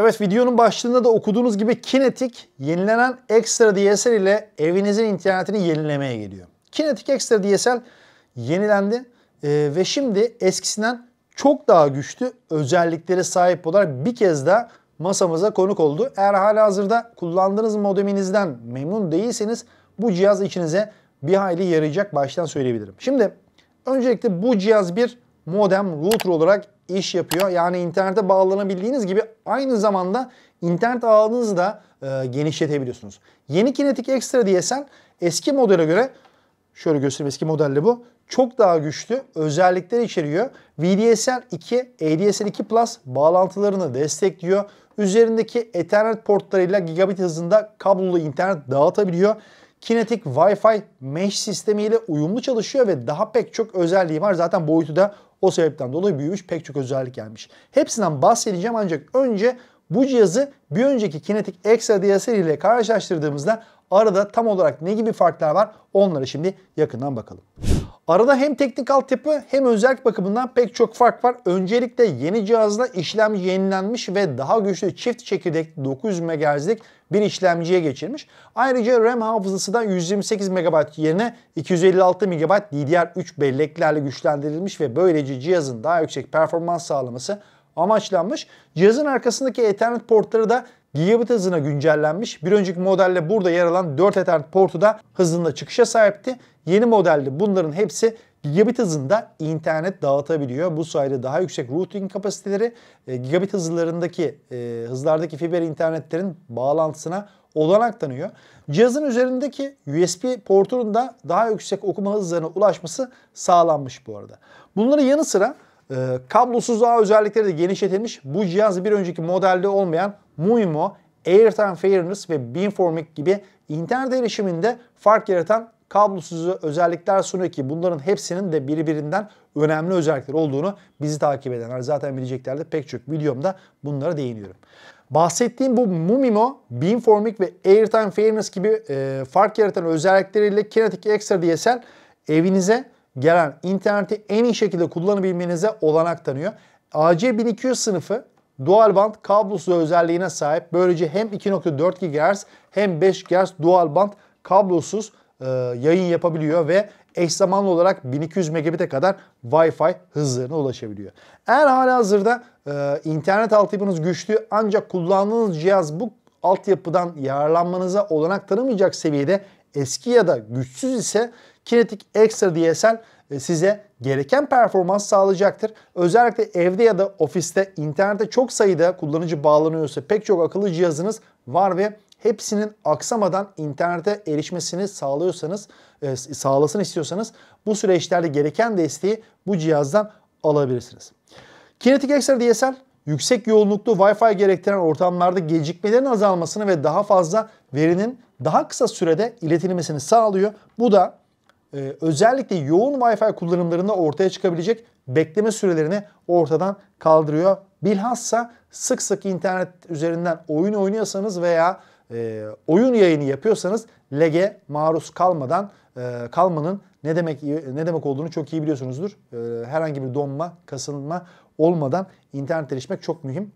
Evet videonun başlığında da okuduğunuz gibi Kinetik yenilenen Extra DSL ile evinizin internetini yenilemeye geliyor. Kinetik Extra DSL yenilendi ee, ve şimdi eskisinden çok daha güçlü özelliklere sahip olarak bir kez daha masamıza konuk oldu. Eğer hala hazırda kullandığınız modeminizden memnun değilseniz bu cihaz içinize bir hayli yarayacak baştan söyleyebilirim. Şimdi öncelikle bu cihaz bir modem router olarak iş yapıyor. Yani internete bağlanabildiğiniz gibi aynı zamanda internet ağınızı da e, genişletebiliyorsunuz. Yeni Kinetic Extra DSL eski modele göre şöyle göstereyim eski modelle bu. Çok daha güçlü özellikler içeriyor. VDSL 2, ADSL 2 Plus bağlantılarını destekliyor. Üzerindeki Ethernet portlarıyla gigabit hızında kablolu internet dağıtabiliyor. Kinetic Wi-Fi mesh sistemiyle uyumlu çalışıyor ve daha pek çok özelliği var. Zaten boyutu da o sebepten dolayı büyümüş pek çok özellik gelmiş. Hepsinden bahsedeceğim ancak önce bu cihazı bir önceki Kinetic Extra DSL ile karşılaştırdığımızda arada tam olarak ne gibi farklar var onlara şimdi yakından bakalım. Arada hem teknik altyapı hem özellik bakımından pek çok fark var. Öncelikle yeni cihazda işlemci yenilenmiş ve daha güçlü çift çekirdek 900 MHz'lik bir işlemciye geçirmiş. Ayrıca RAM hafızası da 128 MB yerine 256 MB DDR3 belleklerle güçlendirilmiş ve böylece cihazın daha yüksek performans sağlaması amaçlanmış. Cihazın arkasındaki Ethernet portları da Gigabit hızına güncellenmiş. Bir önceki modelle burada yer alan 4 Ethernet portu da hızında çıkışa sahipti. Yeni modelde bunların hepsi gigabit hızında internet dağıtabiliyor. Bu sayede daha yüksek routing kapasiteleri e, gigabit hızlarındaki e, hızlardaki fiber internetlerin bağlantısına olanak tanıyor. Cihazın üzerindeki USB portunun da daha yüksek okuma hızlarına ulaşması sağlanmış bu arada. Bunların yanı sıra ee, kablosuz ağ özellikleri de genişletilmiş. Bu cihaz bir önceki modelde olmayan Muimo, Airtime Fairness ve Beamforming gibi internet erişiminde fark yaratan kablosuz özellikler sunuyor ki bunların hepsinin de birbirinden önemli özellikler olduğunu bizi takip edenler zaten bileceklerdi. Pek çok videomda bunlara değiniyorum. Bahsettiğim bu Mumimo, Beamforming ve Airtime Fairness gibi e, fark yaratan özellikleriyle Kinetic Extra DSL evinize gelen interneti en iyi şekilde kullanabilmenize olanak tanıyor. AC1200 sınıfı dual band kablosuz özelliğine sahip. Böylece hem 2.4 GHz hem 5 GHz dual band kablosuz e, yayın yapabiliyor ve eş zamanlı olarak 1200 megabit'e kadar Wi-Fi hızlarına ulaşabiliyor. Eğer hala hazırda e, internet altyapınız güçlü ancak kullandığınız cihaz bu altyapıdan yararlanmanıza olanak tanımayacak seviyede eski ya da güçsüz ise Kinetic Extra DSL e, size gereken performans sağlayacaktır. Özellikle evde ya da ofiste internete çok sayıda kullanıcı bağlanıyorsa pek çok akıllı cihazınız var ve hepsinin aksamadan internete erişmesini sağlıyorsanız, e, sağlasın istiyorsanız bu süreçlerde gereken desteği bu cihazdan alabilirsiniz. Kinetic Extra DSL yüksek yoğunluklu Wi-Fi gerektiren ortamlarda gecikmelerin azalmasını ve daha fazla verinin daha kısa sürede iletilmesini sağlıyor. Bu da e, özellikle yoğun Wi-Fi kullanımlarında ortaya çıkabilecek bekleme sürelerini ortadan kaldırıyor. Bilhassa sık sık internet üzerinden oyun oynuyorsanız veya e, oyun yayını yapıyorsanız lege maruz kalmadan e, kalmanın ne demek ne demek olduğunu çok iyi biliyorsunuzdur. E, herhangi bir donma, kasılma olmadan internet erişmek çok mühim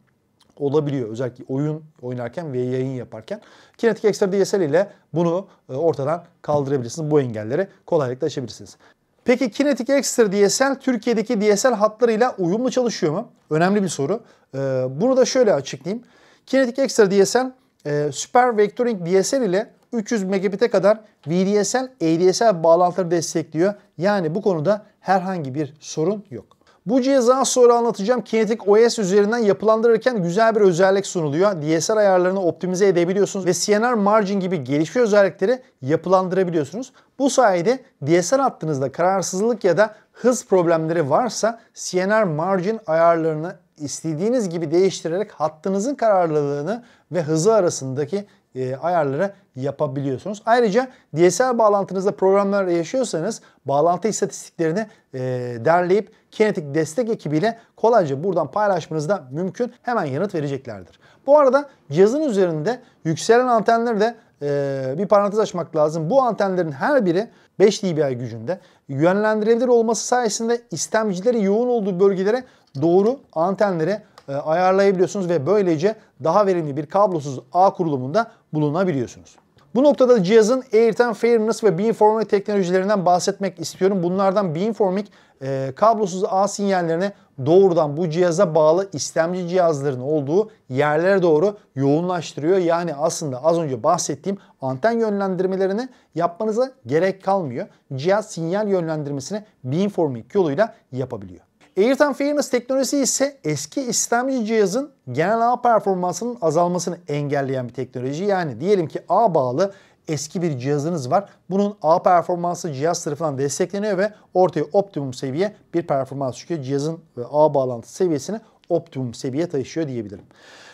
olabiliyor. Özellikle oyun oynarken ve yayın yaparken. Kinetic Extra DSL ile bunu e, ortadan kaldırabilirsiniz. Bu engelleri kolaylıkla aşabilirsiniz. Peki Kinetic Extra DSL Türkiye'deki DSL hatlarıyla uyumlu çalışıyor mu? Önemli bir soru. Ee, bunu da şöyle açıklayayım. Kinetic Extra DSL e, Super Vectoring DSL ile 300 megabit'e kadar VDSL, ADSL bağlantıları destekliyor. Yani bu konuda herhangi bir sorun yok. Bu cihaza sonra anlatacağım Kinetic OS üzerinden yapılandırırken güzel bir özellik sunuluyor. DSL ayarlarını optimize edebiliyorsunuz ve CNR Margin gibi gelişmiş özellikleri yapılandırabiliyorsunuz. Bu sayede DSL hattınızda kararsızlık ya da hız problemleri varsa CNR Margin ayarlarını istediğiniz gibi değiştirerek hattınızın kararlılığını ve hızı arasındaki e, ayarları yapabiliyorsunuz. Ayrıca DSL bağlantınızda programlar yaşıyorsanız bağlantı istatistiklerini e, derleyip kinetik destek ekibiyle kolayca buradan paylaşmanız da mümkün. Hemen yanıt vereceklerdir. Bu arada cihazın üzerinde yükselen antenleri de e, bir parantez açmak lazım. Bu antenlerin her biri 5 dBi gücünde yönlendirilebilir olması sayesinde istemcileri yoğun olduğu bölgelere doğru antenleri e, ayarlayabiliyorsunuz ve böylece daha verimli bir kablosuz ağ kurulumunda bulunabiliyorsunuz. Bu noktada cihazın Airten Fairness ve beamforming teknolojilerinden bahsetmek istiyorum. Bunlardan beamforming e, kablosuz ağ sinyallerine doğrudan bu cihaza bağlı istemci cihazların olduğu yerlere doğru yoğunlaştırıyor. Yani aslında az önce bahsettiğim anten yönlendirmelerini yapmanıza gerek kalmıyor. Cihaz sinyal yönlendirmesini beamforming yoluyla yapabiliyor. Airtime Fairness teknolojisi ise eski istemci cihazın genel ağ performansının azalmasını engelleyen bir teknoloji. Yani diyelim ki ağ bağlı eski bir cihazınız var. Bunun ağ performansı cihaz tarafından destekleniyor ve ortaya optimum seviye bir performans çıkıyor. Cihazın ve ağ bağlantısı seviyesini optimum seviye taşıyor diyebilirim.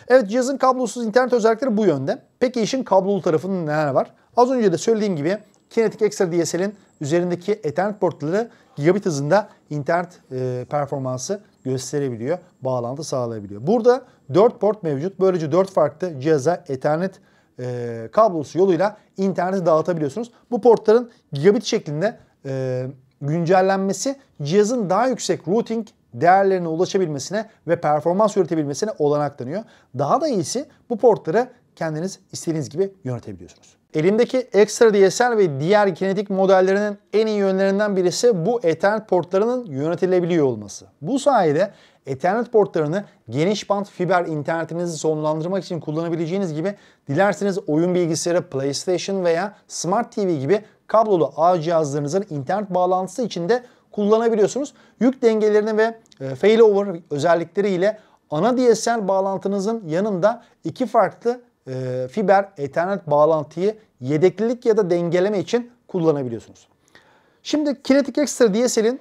Evet cihazın kablosuz internet özellikleri bu yönde. Peki işin kablolu tarafının neler var? Az önce de söylediğim gibi Kinetic Extra DSL'in üzerindeki Ethernet portları gigabit hızında internet e, performansı gösterebiliyor, bağlantı sağlayabiliyor. Burada 4 port mevcut. Böylece 4 farklı cihaza Ethernet e, kablosu yoluyla interneti dağıtabiliyorsunuz. Bu portların gigabit şeklinde e, güncellenmesi cihazın daha yüksek routing değerlerine ulaşabilmesine ve performans üretebilmesine olanak tanıyor. Daha da iyisi bu portları kendiniz istediğiniz gibi yönetebiliyorsunuz. Elimdeki ekstra DSL ve diğer kinetik modellerinin en iyi yönlerinden birisi bu Ethernet portlarının yönetilebiliyor olması. Bu sayede Ethernet portlarını geniş band fiber internetinizi sonlandırmak için kullanabileceğiniz gibi dilerseniz oyun bilgisayarı, PlayStation veya Smart TV gibi kablolu ağ cihazlarınızın internet bağlantısı için de kullanabiliyorsunuz. Yük dengelerini ve e, failover özellikleriyle ana DSL bağlantınızın yanında iki farklı e, fiber ethernet bağlantıyı yedeklilik ya da dengeleme için kullanabiliyorsunuz. Şimdi Kinetic Extra DSL'in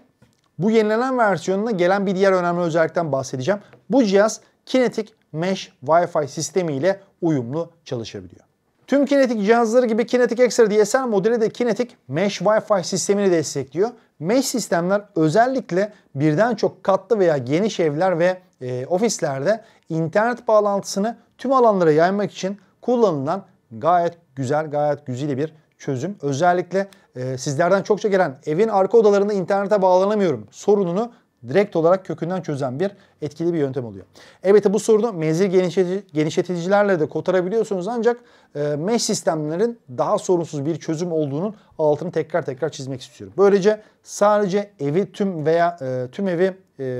bu yenilenen versiyonuna gelen bir diğer önemli özellikten bahsedeceğim. Bu cihaz Kinetic Mesh Wi-Fi sistemi ile uyumlu çalışabiliyor. Tüm Kinetic cihazları gibi Kinetic Extra DSL modeli de Kinetic Mesh Wi-Fi sistemini destekliyor. Mesh sistemler özellikle birden çok katlı veya geniş evler ve e, ofislerde internet bağlantısını tüm alanlara yaymak için kullanılan gayet güzel, gayet güzeli bir çözüm. Özellikle e, sizlerden çokça gelen evin arka odalarında internete bağlanamıyorum sorununu direkt olarak kökünden çözen bir etkili bir yöntem oluyor. Evet, bu sorunu menzil genişleticilerle de kotarabiliyorsunuz ancak e, mesh sistemlerin daha sorunsuz bir çözüm olduğunun altını tekrar tekrar çizmek istiyorum. Böylece sadece evi tüm veya e, tüm evi e,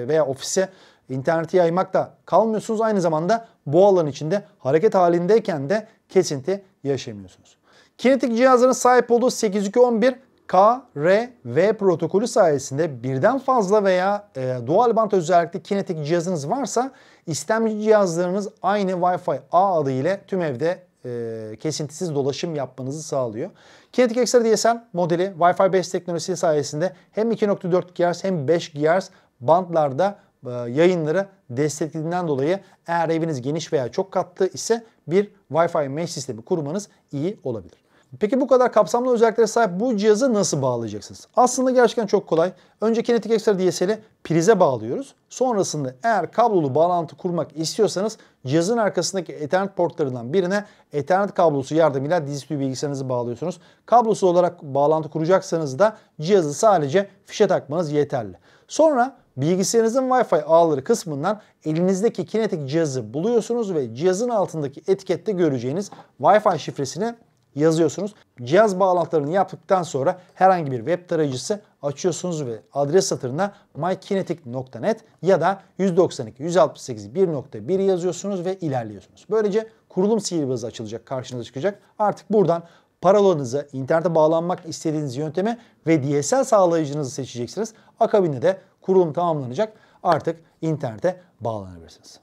veya ofise interneti yaymakta kalmıyorsunuz. Aynı zamanda bu alan içinde hareket halindeyken de kesinti yaşamıyorsunuz. Kinetik cihazların sahip olduğu 8211 KRV protokolü sayesinde birden fazla veya e, dual band özellikli kinetik cihazınız varsa istemci cihazlarınız aynı Wi-Fi A adı ile tüm evde e, kesintisiz dolaşım yapmanızı sağlıyor. Kinetic Extra DSL modeli Wi-Fi 5 teknolojisi sayesinde hem 2.4 GHz hem 5 GHz bandlarda e, yayınları desteklediğinden dolayı eğer eviniz geniş veya çok katlı ise bir Wi-Fi mesh sistemi kurmanız iyi olabilir. Peki bu kadar kapsamlı özelliklere sahip bu cihazı nasıl bağlayacaksınız? Aslında gerçekten çok kolay. Önce Kinetic Extra DSL'i prize bağlıyoruz. Sonrasında eğer kablolu bağlantı kurmak istiyorsanız cihazın arkasındaki Ethernet portlarından birine Ethernet kablosu yardımıyla dizüstü bilgisayarınızı bağlıyorsunuz. Kablosuz olarak bağlantı kuracaksanız da cihazı sadece fişe takmanız yeterli. Sonra Bilgisayarınızın Wi-Fi ağları kısmından elinizdeki kinetik cihazı buluyorsunuz ve cihazın altındaki etikette göreceğiniz Wi-Fi şifresini yazıyorsunuz. Cihaz bağlantılarını yaptıktan sonra herhangi bir web tarayıcısı açıyorsunuz ve adres satırına mykinetic.net ya da 192.168.1.1 yazıyorsunuz ve ilerliyorsunuz. Böylece kurulum sihirbazı açılacak, karşınıza çıkacak. Artık buradan parolanızı, internete bağlanmak istediğiniz yöntemi ve DSL sağlayıcınızı seçeceksiniz. Akabinde de kurulum tamamlanacak. Artık internete bağlanabilirsiniz.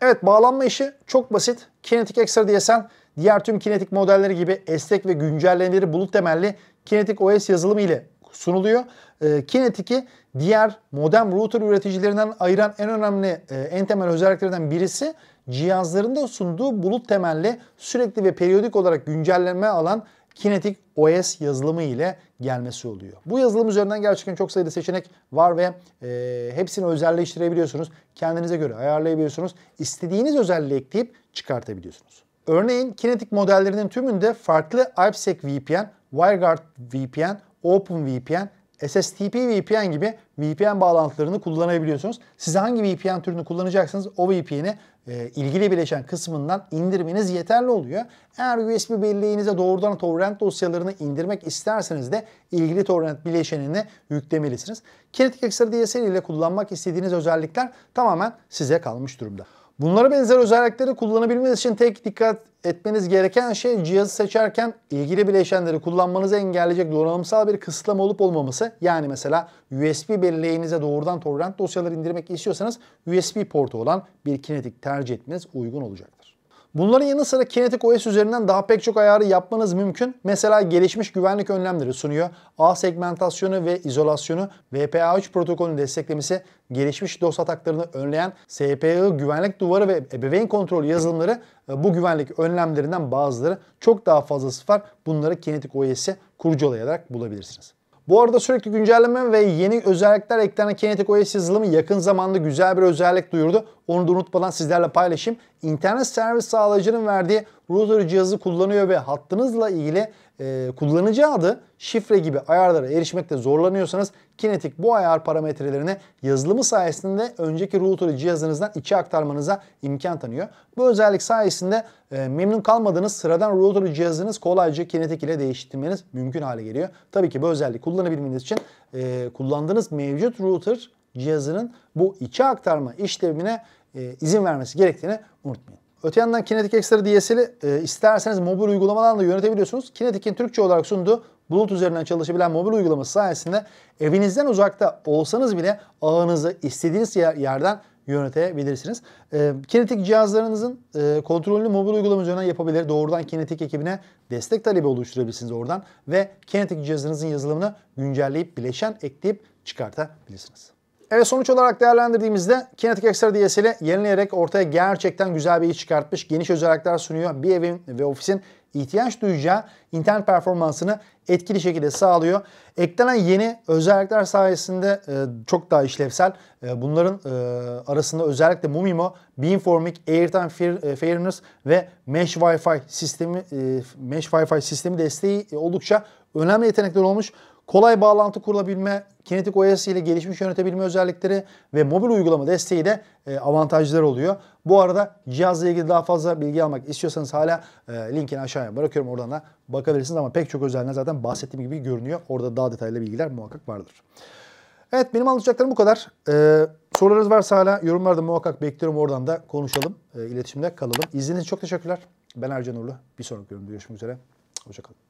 Evet bağlanma işi çok basit. Kinetic Extra DSL diğer tüm kinetik modelleri gibi esnek ve güncellemeleri bulut temelli Kinetic OS yazılımı ile sunuluyor. E, ee, Kinetic'i diğer modem router üreticilerinden ayıran en önemli e, en temel özelliklerinden birisi cihazlarında sunduğu bulut temelli sürekli ve periyodik olarak güncelleme alan Kinetic OS yazılımı ile gelmesi oluyor. Bu yazılım üzerinden gerçekten çok sayıda seçenek var ve e, hepsini özelleştirebiliyorsunuz. Kendinize göre ayarlayabiliyorsunuz. İstediğiniz özelliği ekleyip çıkartabiliyorsunuz. Örneğin kinetik modellerinin tümünde farklı IPsec VPN, WireGuard VPN, OpenVPN, SSTP VPN gibi VPN bağlantılarını kullanabiliyorsunuz. Siz hangi VPN türünü kullanacaksınız o VPN'i e, ilgili bileşen kısmından indirmeniz yeterli oluyor. Eğer USB belleğinize doğrudan torrent dosyalarını indirmek isterseniz de ilgili torrent bileşenini yüklemelisiniz. Kinetic Xtra DSL ile kullanmak istediğiniz özellikler tamamen size kalmış durumda. Bunlara benzer özellikleri kullanabilmeniz için tek dikkat etmeniz gereken şey cihazı seçerken ilgili bileşenleri kullanmanızı engelleyecek donanımsal bir kısıtlama olup olmaması. Yani mesela USB belleğinize doğrudan torrent dosyaları indirmek istiyorsanız USB portu olan bir kinetik tercih etmeniz uygun olacaktır. Bunların yanı sıra Kinetic OS üzerinden daha pek çok ayarı yapmanız mümkün. Mesela gelişmiş güvenlik önlemleri sunuyor. ağ segmentasyonu ve izolasyonu, VPA3 protokolünü desteklemesi, gelişmiş DOS ataklarını önleyen SPI güvenlik duvarı ve ebeveyn kontrol yazılımları e, bu güvenlik önlemlerinden bazıları çok daha fazlası var. Bunları Kinetic OS'i kurcalayarak bulabilirsiniz. Bu arada sürekli güncelleme ve yeni özellikler eklenen Kinetic OS yazılımı yakın zamanda güzel bir özellik duyurdu. Onu da unutmadan sizlerle paylaşayım. İnternet servis sağlayıcının verdiği router cihazı kullanıyor ve hattınızla ilgili e, kullanıcı adı şifre gibi ayarlara erişmekte zorlanıyorsanız Kinetic bu ayar parametrelerini yazılımı sayesinde önceki router'ı cihazınızdan içe aktarmanıza imkan tanıyor. Bu özellik sayesinde e, memnun kalmadığınız sıradan router'ı cihazınız kolayca Kinetic ile değiştirmeniz mümkün hale geliyor. Tabii ki bu özellik kullanabilmeniz için e, kullandığınız mevcut router cihazının bu içe aktarma işlemine e, izin vermesi gerektiğini unutmayın. Öte yandan Kinetic Extra DSL'i e, isterseniz mobil uygulamadan da yönetebiliyorsunuz. Kinetic'in Türkçe olarak sunduğu bulut üzerinden çalışabilen mobil uygulaması sayesinde evinizden uzakta olsanız bile ağınızı istediğiniz yerden yönetebilirsiniz. E, kinetik cihazlarınızın e, kontrolünü mobil uygulama üzerinden yapabilir. Doğrudan kinetik ekibine destek talebi oluşturabilirsiniz oradan ve kinetik cihazınızın yazılımını güncelleyip bileşen ekleyip çıkartabilirsiniz. Evet sonuç olarak değerlendirdiğimizde Kinetic Extra DSL'i yenileyerek ortaya gerçekten güzel bir iş çıkartmış. Geniş özellikler sunuyor. Bir evin ve ofisin ihtiyaç duyacağı internet performansını etkili şekilde sağlıyor. Eklenen yeni özellikler sayesinde e, çok daha işlevsel. E, bunların e, arasında özellikle Mumimo, Beamformic, Airtime e, Fairness ve Mesh Wi-Fi sistemi e, Mesh Wi-Fi sistemi desteği e, oldukça önemli yetenekler olmuş kolay bağlantı kurulabilme, kinetik OS ile gelişmiş yönetebilme özellikleri ve mobil uygulama desteği de e, avantajlar oluyor. Bu arada cihazla ilgili daha fazla bilgi almak istiyorsanız hala e, linkini aşağıya bırakıyorum. Oradan da bakabilirsiniz ama pek çok özelliğinden zaten bahsettiğim gibi görünüyor. Orada daha detaylı bilgiler muhakkak vardır. Evet benim anlatacaklarım bu kadar. Ee, sorularınız varsa hala yorumlarda muhakkak bekliyorum. Oradan da konuşalım, e, iletişimde kalalım. İzlediğiniz için çok teşekkürler. Ben Ercan Urlu. Bir sonraki bölümde görüşmek üzere. Hoşçakalın.